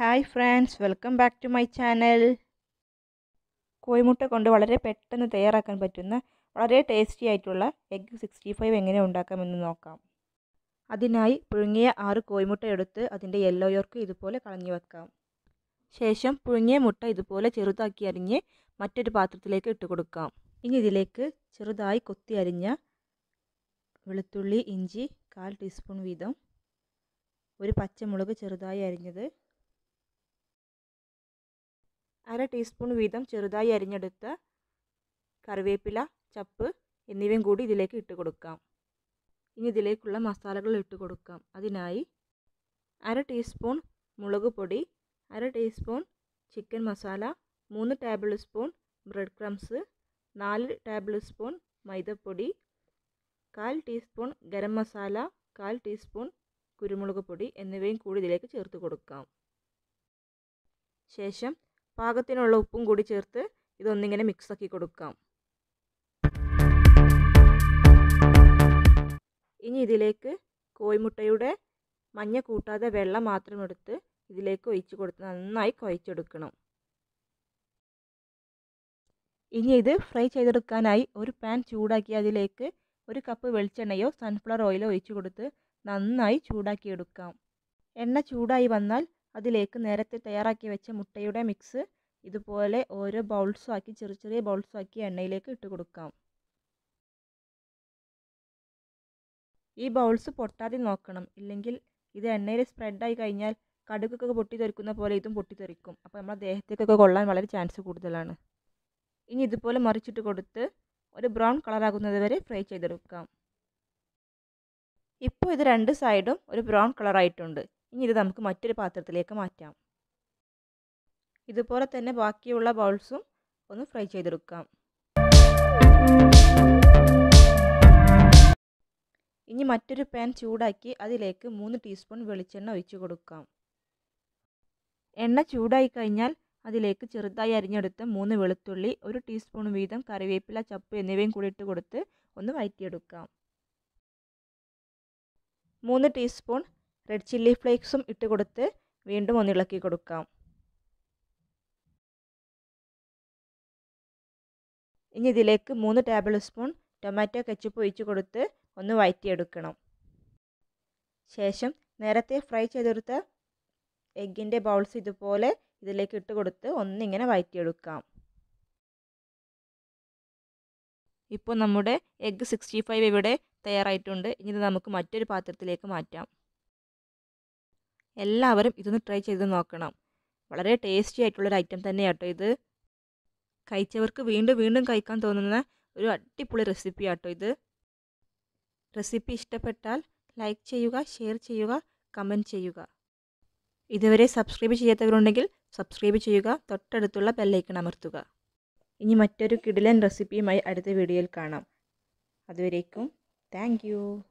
hi friends welcome back to my channel കോഴിമുട്ട കൊണ്ട് വളരെ പെട്ടെന്ന് തയ്യാറാക്കാൻ പറ്റുന്ന വളരെ ടേസ്റ്റി ആയിട്ടുള്ള എഗ്ഗ് സിക്സ്റ്റി ഫൈവ് എങ്ങനെ ഉണ്ടാക്കാമെന്ന് നോക്കാം അതിനായി പുഴുങ്ങിയ ആറ് കോഴിമുട്ട എടുത്ത് അതിൻ്റെ യെല്ലോ യോർക്ക് ഇതുപോലെ കളഞ്ഞു വെക്കാം ശേഷം പുഴുങ്ങിയ മുട്ട ഇതുപോലെ ചെറുതാക്കി അരിഞ്ഞ് മറ്റൊരു പാത്രത്തിലേക്ക് ഇട്ട് കൊടുക്കാം ഇനി ഇതിലേക്ക് ചെറുതായി കൊത്തി അരിഞ്ഞ വെളുത്തുള്ളി ഇഞ്ചി കാൽ ടീസ്പൂൺ വീതം ഒരു പച്ചമുളക് ചെറുതായി അരിഞ്ഞത് അര ടീസ്പൂൺ വീതം ചെറുതായി അരിഞ്ഞെടുത്ത കറിവേപ്പില ചപ്പ് എന്നിവയും കൂടി ഇതിലേക്ക് ഇട്ട് കൊടുക്കാം ഇനി ഇതിലേക്കുള്ള മസാലകൾ ഇട്ട് കൊടുക്കാം അതിനായി അര ടീസ്പൂൺ മുളക് പൊടി അര ടീസ്പൂൺ ചിക്കൻ മസാല മൂന്ന് ടേബിൾ സ്പൂൺ ബ്രെഡ് ക്രംസ് നാല് ടേബിൾ സ്പൂൺ മൈദപ്പൊടി കാൽ ടീസ്പൂൺ ഗരം മസാല കാൽ ടീസ്പൂൺ കുരുമുളക് പൊടി എന്നിവയും കൂടി ഇതിലേക്ക് ചേർത്ത് കൊടുക്കാം ശേഷം പാകത്തിനുള്ള ഉപ്പും കൂടി ചേർത്ത് ഇതൊന്നിങ്ങനെ ആക്കി കൊടുക്കാം ഇനി ഇതിലേക്ക് കോഴിമുട്ടയുടെ മഞ്ഞ കൂട്ടാതെ വെള്ളം മാത്രം എടുത്ത് ഇതിലേക്ക് ഒഴിച്ചു കൊടുത്ത് നന്നായി കുഴച്ചെടുക്കണം ഇനി ഇത് ഫ്രൈ ചെയ്തെടുക്കാനായി ഒരു പാൻ ചൂടാക്കി അതിലേക്ക് ഒരു കപ്പ് വെളിച്ചെണ്ണയോ സൺഫ്ലവർ ഓയിലോ ഒഴിച്ചു കൊടുത്ത് നന്നായി ചൂടാക്കിയെടുക്കാം എണ്ണ ചൂടായി വന്നാൽ അതിലേക്ക് നേരത്തെ തയ്യാറാക്കി വെച്ച മുട്ടയുടെ മിക്സ് ഇതുപോലെ ഓരോ ആക്കി ചെറിയ ചെറിയ ആക്കി എണ്ണയിലേക്ക് ഇട്ട് കൊടുക്കാം ഈ ബൗൾസ് പൊട്ടാതെ നോക്കണം ഇല്ലെങ്കിൽ ഇത് എണ്ണയിൽ സ്പ്രെഡായി കഴിഞ്ഞാൽ കടുകൊക്കെ പൊട്ടിത്തെറിക്കുന്ന പോലെ ഇതും പൊട്ടിത്തെറിക്കും അപ്പോൾ നമ്മുടെ ദേഹത്തേക്കൊക്കെ കൊള്ളാൻ വളരെ ചാൻസ് കൂടുതലാണ് ഇനി ഇതുപോലെ മറിച്ചിട്ട് കൊടുത്ത് ഒരു ബ്രൗൺ കളറാകുന്നത് വരെ ഫ്രൈ ചെയ്തെടുക്കാം ഇപ്പോൾ ഇത് രണ്ട് സൈഡും ഒരു ബ്രൗൺ കളറായിട്ടുണ്ട് ഇനി ഇത് നമുക്ക് മറ്റൊരു പാത്രത്തിലേക്ക് മാറ്റാം ഇതുപോലെ തന്നെ ബാക്കിയുള്ള ബൗൾസും ഒന്ന് ഫ്രൈ ചെയ്തെടുക്കാം ഇനി മറ്റൊരു പാൻ ചൂടാക്കി അതിലേക്ക് മൂന്ന് ടീസ്പൂൺ വെളിച്ചെണ്ണ ഒഴിച്ചു കൊടുക്കാം എണ്ണ ചൂടായി കഴിഞ്ഞാൽ അതിലേക്ക് ചെറുതായി അരിഞ്ഞെടുത്ത മൂന്ന് വെളുത്തുള്ളി ഒരു ടീസ്പൂൺ വീതം കറിവേപ്പില ചപ്പ് എന്നിവയും കൂടി ഇട്ട് കൊടുത്ത് ഒന്ന് വയറ്റിയെടുക്കാം മൂന്ന് ടീസ്പൂൺ റെഡ് ചില്ലി ഫ്ലേക്സും ഇട്ട് കൊടുത്ത് വീണ്ടും ഒന്ന് ഇളക്കി കൊടുക്കാം ഇനി ഇതിലേക്ക് മൂന്ന് ടേബിൾ സ്പൂൺ ടൊമാറ്റോ കെച്ചപ്പ് ഒഴിച്ച് കൊടുത്ത് ഒന്ന് വഴറ്റിയെടുക്കണം ശേഷം നേരത്തെ ഫ്രൈ ചെയ്തെടുത്ത എഗ്ഗിൻ്റെ ബൗൾസ് ഇതുപോലെ ഇതിലേക്ക് ഇട്ട് കൊടുത്ത് ഒന്നിങ്ങനെ വഴറ്റിയെടുക്കാം ഇപ്പോൾ നമ്മുടെ എഗ്ഗ് സിക്സ്റ്റി ഫൈവ് ഇവിടെ തയ്യാറായിട്ടുണ്ട് ഇനി ഇത് നമുക്ക് മറ്റൊരു പാത്രത്തിലേക്ക് മാറ്റാം എല്ലാവരും ഇതൊന്ന് ട്രൈ ചെയ്ത് നോക്കണം വളരെ ടേസ്റ്റി ആയിട്ടുള്ളൊരു ഐറ്റം തന്നെയാണ് കേട്ടോ ഇത് കഴിച്ചവർക്ക് വീണ്ടും വീണ്ടും കഴിക്കാൻ തോന്നുന്ന ഒരു അടിപൊളി റെസിപ്പി ആട്ടോ ഇത് റെസിപ്പി ഇഷ്ടപ്പെട്ടാൽ ലൈക്ക് ചെയ്യുക ഷെയർ ചെയ്യുക കമൻറ്റ് ചെയ്യുക ഇതുവരെ സബ്സ്ക്രൈബ് ചെയ്യാത്തവരുണ്ടെങ്കിൽ സബ്സ്ക്രൈബ് ചെയ്യുക തൊട്ടടുത്തുള്ള ബെല്ലൈക്കൺ അമർത്തുക ഇനി മറ്റൊരു കിടിലൻ റെസിപ്പിയുമായി അടുത്ത വീഡിയോയിൽ കാണാം അതുവരേക്കും താങ്ക്